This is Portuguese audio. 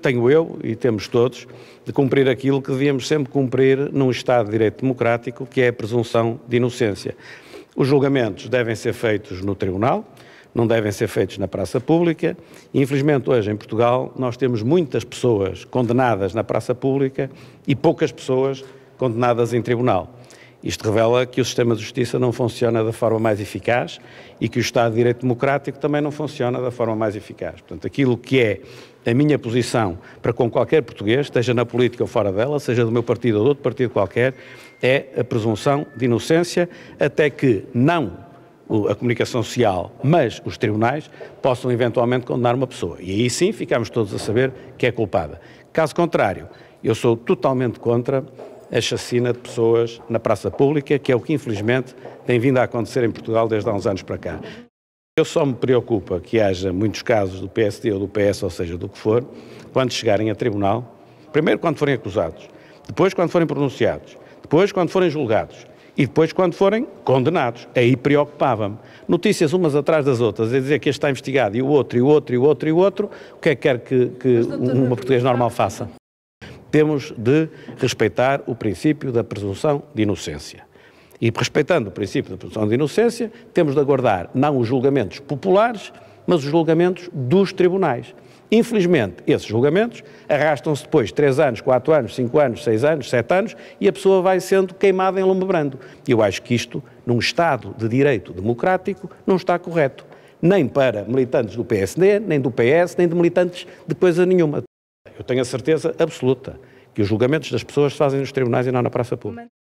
tenho eu e temos todos, de cumprir aquilo que devíamos sempre cumprir num Estado de Direito Democrático, que é a presunção de inocência. Os julgamentos devem ser feitos no tribunal, não devem ser feitos na praça pública. E, infelizmente, hoje em Portugal, nós temos muitas pessoas condenadas na praça pública e poucas pessoas condenadas em tribunal. Isto revela que o sistema de justiça não funciona da forma mais eficaz e que o Estado de Direito Democrático também não funciona da forma mais eficaz. Portanto, aquilo que é a minha posição para com qualquer português, esteja na política ou fora dela, seja do meu partido ou de outro partido qualquer, é a presunção de inocência, até que não a comunicação social, mas os tribunais possam eventualmente condenar uma pessoa. E aí sim ficamos todos a saber que é culpada. Caso contrário, eu sou totalmente contra a chacina de pessoas na praça pública, que é o que infelizmente tem vindo a acontecer em Portugal desde há uns anos para cá. Eu só me preocupa que haja muitos casos do PSD ou do PS, ou seja, do que for, quando chegarem a tribunal, primeiro quando forem acusados, depois quando forem pronunciados, depois quando forem julgados e depois quando forem condenados. Aí preocupava-me. Notícias umas atrás das outras, a dizer que este está investigado e o outro, e o outro, e o outro, e o outro, o que é que quer que, que uma portuguesa normal faça? Temos de respeitar o princípio da presunção de inocência. E respeitando o princípio da presunção de inocência, temos de aguardar não os julgamentos populares, mas os julgamentos dos tribunais. Infelizmente, esses julgamentos arrastam-se depois três anos, quatro anos, cinco anos, seis anos, sete anos e a pessoa vai sendo queimada em lombo brando. E eu acho que isto, num Estado de direito democrático, não está correto. Nem para militantes do PSD, nem do PS, nem de militantes de coisa nenhuma. Eu tenho a certeza absoluta que os julgamentos das pessoas se fazem nos tribunais e não na praça pública.